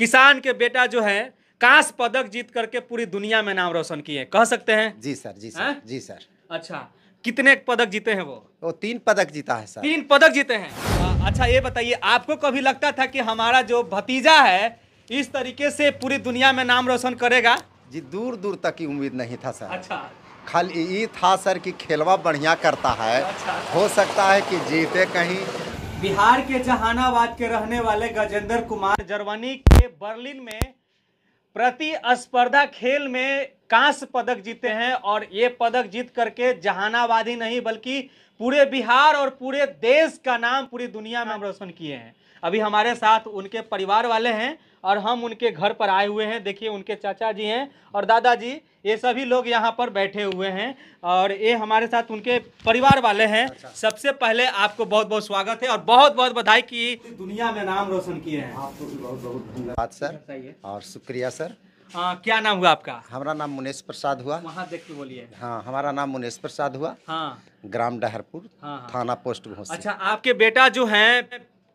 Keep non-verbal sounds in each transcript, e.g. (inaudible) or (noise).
किसान के बेटा जो है कांस पदक जीत करके पूरी दुनिया में नाम रोशन किए कह सकते हैं जी सर जी सर है? जी सर अच्छा कितने पदक जीते हैं वो वो तीन पदक जीता है सर तीन पदक जीते हैं अच्छा ये बताइए आपको कभी लगता था कि हमारा जो भतीजा है इस तरीके से पूरी दुनिया में नाम रोशन करेगा जी दूर दूर तक की उम्मीद नहीं था सर अच्छा खाली ये था सर कि खेलवा बढ़िया करता है अच्छा। हो सकता है कि जीते कहीं बिहार के जहानाबाद के रहने वाले गजेंद्र कुमार जर्मनी के बर्लिन में प्रतिस्पर्धा खेल में कांस्य पदक जीते हैं और ये पदक जीत करके जहानाबाद ही नहीं बल्कि पूरे बिहार और पूरे देश का नाम पूरी दुनिया में हम रोशन किए हैं अभी हमारे साथ उनके परिवार वाले हैं और हम उनके घर पर आए हुए हैं देखिए उनके चाचा जी हैं और दादाजी ये सभी लोग यहाँ पर बैठे हुए हैं और ये हमारे साथ उनके परिवार वाले हैं अच्छा। सबसे पहले आपको बहुत बहुत स्वागत है और बहुत बहुत बधाई की दुनिया में नाम रोशन किए हैं आपको भी बहुत बहुत धन्यवाद सर और शुक्रिया सर आ, हाँ, क्या नाम हुआ आपका हमारा नाम मुनेश प्रसाद हुआ वहाँ देख के बोलिए हाँ हमारा नाम मुनेश प्रसाद हुआ हाँ ग्राम डहरपुर हाँ, हाँ। थाना पोस्ट अच्छा आपके बेटा जो है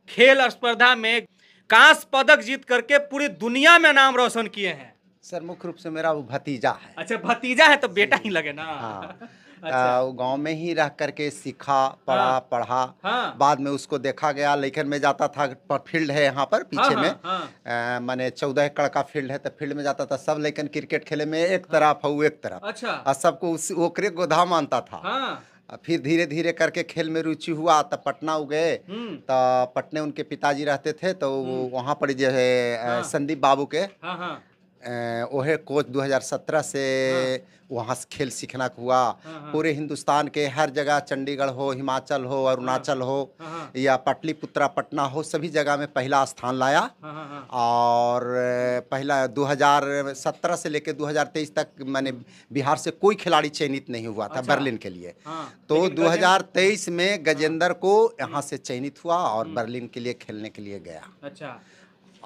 खेल स्पर्धा में कांस पदक जीत करके पूरी दुनिया में नाम रोशन किए हैं सर मुख्य रूप से मेरा वो भतीजा है अच्छा भतीजा है तो बेटा ही लगे ना हाँ। अच्छा। गांव में ही रह करके सीखा पढ़ा हाँ, पढ़ा हाँ, बाद में उसको देखा गया लेखन में जाता था फील्ड है यहाँ पर पीछे हाँ, हाँ में हाँ, मैंने चौदह एकड़ का फील्ड है तो फील्ड में जाता था सब लेकिन क्रिकेट खेले में एक तरफ हाँ, एक तरफ अच्छा और सबको उस ओकरे गोधा मानता था हाँ, फिर धीरे धीरे करके खेल में रुचि हुआ तो पटना गए तो पटने उनके पिताजी रहते थे तो हम्म। वहाँ पर जो है हाँ। संदीप बाबू के हाँ हाँ। वह कोच 2017 से हाँ। वहाँ से खेल सीखना हुआ हाँ, हाँ। पूरे हिंदुस्तान के हर जगह चंडीगढ़ हो हिमाचल हो अरुणाचल हो या पटलीपुत्रा पटना हो सभी जगह में पहला स्थान लाया और पहला 2017 से लेकर 2023 तक मैंने बिहार से कोई खिलाड़ी चयनित नहीं हुआ था अच्छा। बर्लिन के लिए तो 2023 में गजेंद्र को यहाँ से चयनित हुआ और हम्म। बर्लिन के लिए खेलने के लिए गया अच्छा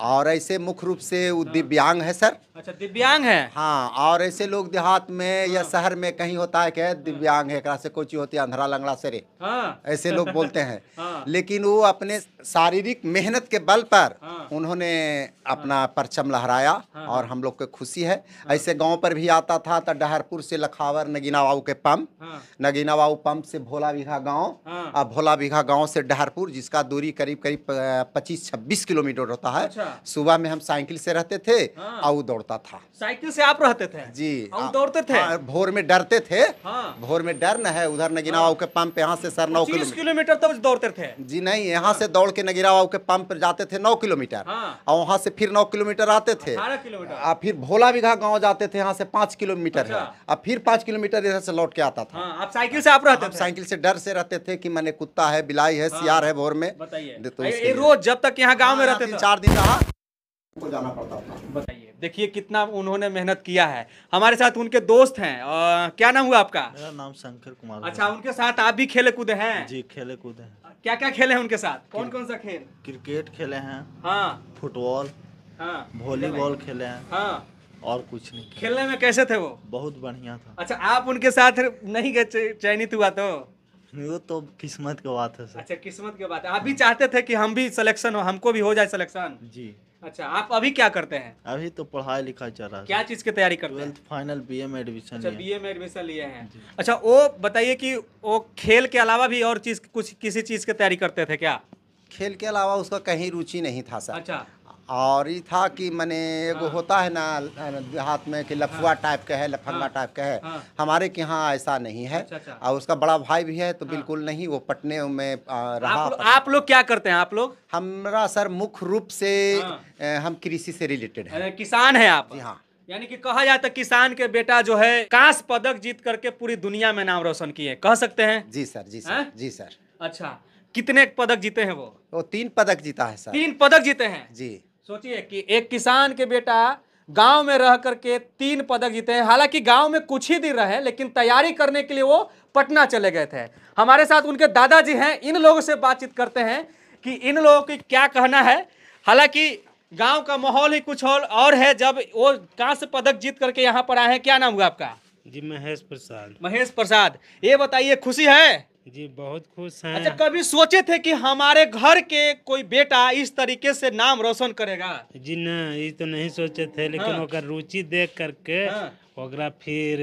और ऐसे मुख्य रूप से वो हाँ। दिव्यांग है सर अच्छा दिव्यांग है हाँ और ऐसे लोग देहात में हाँ। या शहर में कहीं होता है क्या हाँ। दिव्यांग है एक से कोची होती है अंधरा लंगड़ा सरे हाँ। ऐसे लोग बोलते हैं (laughs) हाँ। लेकिन वो अपने शारीरिक मेहनत के बल पर हाँ। उन्होंने हाँ। अपना परचम लहराया हाँ। और हम लोग को खुशी है हाँ। ऐसे गाँव पर भी आता था तो डहरपुर से लखावर नगीना बाबू के पंप नगीना बाबू पंप से भोला बीघा गाँव और भोला बीघा गाँव से डहरपुर जिसका दूरी करीब करीब पच्चीस छब्बीस किलोमीटर होता है अच्छा। हाँ। सुबह में हम साइकिल से रहते थे हाँ। और दौड़ता था साइकिल से आप रहते थे जी और दौड़ते थे हाँ, भोर में डरते थे हाँ। भोर में डर न है उधर नगिरा हाँ। के पंप यहाँ से सर नौ किलोमीटर तक दौड़ते थे जी नहीं यहाँ से दौड़ के नगिरा के पंप जाते थे नौ किलोमीटर हाँ। और वहाँ से फिर नौ किलोमीटर आते थे और फिर भोला बिघा गाँव जाते थे यहाँ से पाँच किलोमीटर है और अच्छा। फिर पाँच किलोमीटर इधर से लौट के आता था हाँ, आप साइकिल से आप रहते साइकिल से डर से रहते थे की मैंने कुत्ता है बिलाई है सियार है भोर में बताइए तो रोज जब तक यहाँ गाँव में रहते थे चार दिन रहा को जाना पड़ता था बताइए देखिए कितना उन्होंने मेहनत किया है हमारे साथ उनके दोस्त हैं आ, क्या नाम हुआ आपका मेरा नाम शंकर कुमार अच्छा उनके साथ आप भी खेले कूदे हैं जी खेले कूदे हैं क्या क्या खेले हैं उनके साथ कौन कौन सा खेल क्रिकेट खेले हैं हाँ फुटबॉल हाँ वॉलीबॉल खेले हैं हाँ और कुछ नहीं खेलने में कैसे थे वो बहुत बढ़िया था अच्छा आप उनके साथ नहीं गए चयनित हुआ तो वो तो किस्मत की बात है सर अच्छा किस्मत की बात है आप भी चाहते थे कि हम भी सिलेक्शन हो हमको भी हो जाए सिलेक्शन जी अच्छा आप अभी क्या करते हैं अभी तो पढ़ाई लिखाई चल रहा है क्या चीज की तैयारी करते हैं फाइनल बी एम एडमिशन अच्छा बीए एडमिशन लिए हैं अच्छा वो बताइए कि वो खेल के अलावा भी और चीज कुछ किसी चीज की तैयारी करते थे क्या खेल के अलावा उसका कहीं रुचि नहीं था सर अच्छा और ये था कि मैंने एक हाँ। होता है ना देहात में कि लफुआ हाँ। टाइप का है लफंगा हाँ। टाइप का है हाँ। हमारे के यहाँ ऐसा नहीं है अच्छा, अच्छा। और उसका बड़ा भाई भी है तो हाँ। बिल्कुल नहीं वो पटने में रहा आप, आप लोग क्या करते हैं आप लोग हमारा सर मुख्य रूप से हाँ। हम कृषि से रिलेटेड है किसान है आप जी हाँ यानी कि कहा जाता किसान के बेटा जो है कांस पदक जीत करके पूरी दुनिया में नाम रोशन किए कह सकते हैं जी सर जी सर जी सर अच्छा कितने पदक जीते हैं वो वो तीन पदक जीता है सर तीन पदक जीते हैं जी सोचिए कि एक किसान के बेटा गांव में रह करके तीन पदक जीते हैं हालांकि गांव में कुछ ही दिन रहे लेकिन तैयारी करने के लिए वो पटना चले गए थे हमारे साथ उनके दादाजी हैं इन लोगों से बातचीत करते हैं कि इन लोगों की क्या कहना है हालांकि गांव का माहौल ही कुछ और, और है जब वो कहाँ से पदक जीत करके यहाँ पर आए हैं क्या नाम हुआ आपका जी महेश प्रसाद महेश प्रसाद ये बताइए खुशी है जी बहुत खुश हैं अच्छा कभी सोचे थे कि हमारे घर के कोई बेटा इस तरीके से नाम रोशन करेगा जी ना ये तो नहीं सोचे थे लेकिन हाँ। रुचि देख करके हाँ। फिर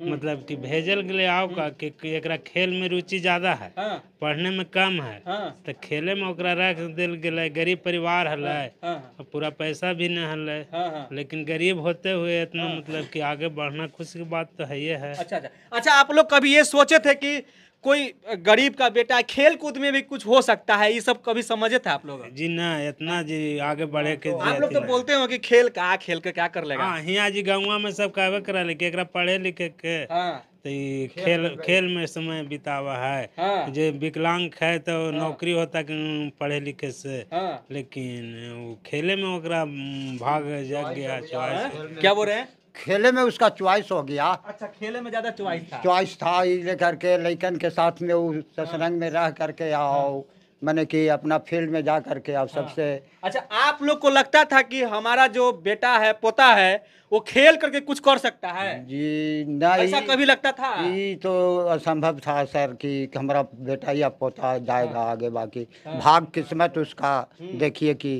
हम्म। मतलब कि भेजल गए आओ का हम्म। कि एक खेल में रुचि ज्यादा है हाँ। पढ़ने में कम है हाँ। तो खेले में ओकरा रख दिल गए गरीब परिवार हल हाँ।, हाँ। पूरा पैसा भी हल हलै हाँ, हाँ। लेकिन गरीब होते हुए इतना मतलब कि आगे बढ़ना खुशी की बात तो है है अच्छा अच्छा अच्छा आप लोग कभी ये सोचे थे कि कोई गरीब का बेटा खेल कूद में भी कुछ हो सकता है ये सब कभी समझे थे आप लोग जी ना इतना जी आगे बढ़े के तो आप लोग तो बोलते हो कि खेल का खेल के क्या कर लेगा यहाँ जी गाँव में सब कहे कर पढ़े लिखे के हाँ। तो खेल खेल खेल में समय बितावा है हाँ। जो विकलांग है तो हाँ। नौकरी होता कि पढ़े लिखे से हाँ। लेकिन वो खेले में भाग जग गया हाँ। क्या बोल रहे हैं खेले में उसका चॉइस हो गया अच्छा खेले में ज्यादा चॉइस था चॉइस था इसलिए करके लेकिन के साथ में वो ससरंग में रह करके आओ हाँ। मैंने कि अपना फील्ड में जा करके आप हाँ। सबसे अच्छा आप लोग को लगता था कि हमारा जो बेटा है पोता है वो खेल करके कुछ कर सकता है जी नहीं ऐसा कभी लगता था ये तो असंभव था सर कि हमारा बेटा या पोता जाएगा हाँ। आगे बाकी हाँ। भाग किस्मत उसका हाँ। देखिए कि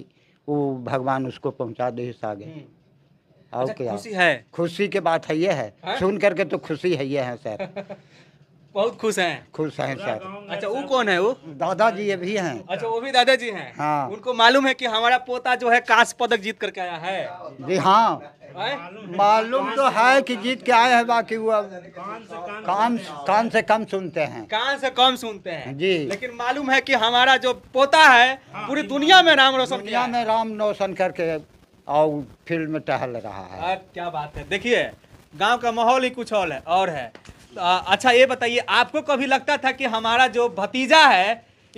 वो भगवान उसको पहुंचा दे आगे हाँ। और अच्छा, क्या खुशी है खुशी के बात है ये है, हाँ? सुन करके तो खुशी है ये है सर (laughs) बहुत खुश हैं खुश हैं सर अच्छा वो कौन है वो दादाजी ये भी हैं अच्छा वो भी दादाजी हैं हाँ उनको मालूम है कि हमारा पोता जो है कांस पदक जीत करके आया है जी हाँ मालूम तो है कि जीत के आए हैं बाकी वो कान कान से कम सुनते हैं कान से कम सुनते हैं जी लेकिन मालूम है कि हमारा जो पोता है हाँ, पूरी दुनिया में राम रोशन दुनिया में राम रोशन करके और फील्ड में टहल रहा है क्या बात है देखिए गांव का माहौल ही कुछ और है और है तो, आ, अच्छा ये बताइए आपको कभी लगता था कि हमारा जो भतीजा है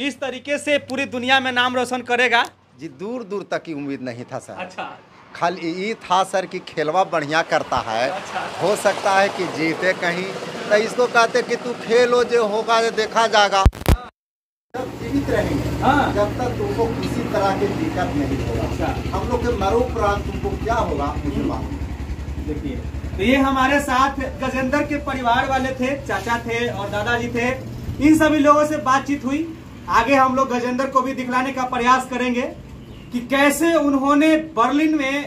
इस तरीके से पूरी दुनिया में नाम रोशन करेगा जी दूर दूर तक की उम्मीद नहीं था सर अच्छा खाली ये था सर कि खेलवा बढ़िया करता है अच्छा। हो सकता है कि जीते कहीं तो इसको कहते कि तू खेलो जो होगा जो देखा जाएगा हाँ। जब जीवित रहेंगे हाँ। जब तक तुमको किसी तरह की दिक्कत नहीं होगा अच्छा। हम लोग के मरो उपरांत तुमको क्या होगा मुझे हम्म। मालूम देखिए तो ये हमारे साथ गजेंद्र के परिवार वाले थे चाचा थे और दादाजी थे इन सभी लोगों से बातचीत हुई आगे हम लोग गजेंद्र को भी दिखलाने का प्रयास करेंगे कि कैसे उन्होंने बर्लिन में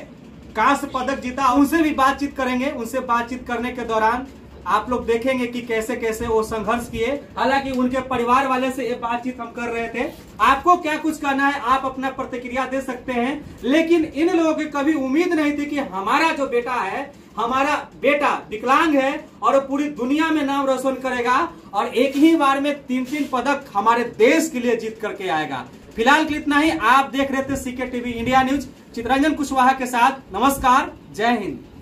कांस्य पदक जीता उनसे भी बातचीत करेंगे उनसे बातचीत करने के दौरान आप लोग देखेंगे कि कैसे कैसे वो संघर्ष किए हालांकि उनके परिवार वाले से ये बातचीत हम कर रहे थे आपको क्या कुछ कहना है आप अपना प्रतिक्रिया दे सकते हैं लेकिन इन लोगों की कभी उम्मीद नहीं थी कि हमारा जो बेटा है हमारा बेटा विकलांग है और पूरी दुनिया में नाम रोशन करेगा और एक ही बार में तीन तीन पदक हमारे देश के लिए जीत करके आएगा फिलहाल के इतना ही आप देख रहे थे CK TV India news Chitranjan Kushwaha के साथ नमस्कार जय हिंद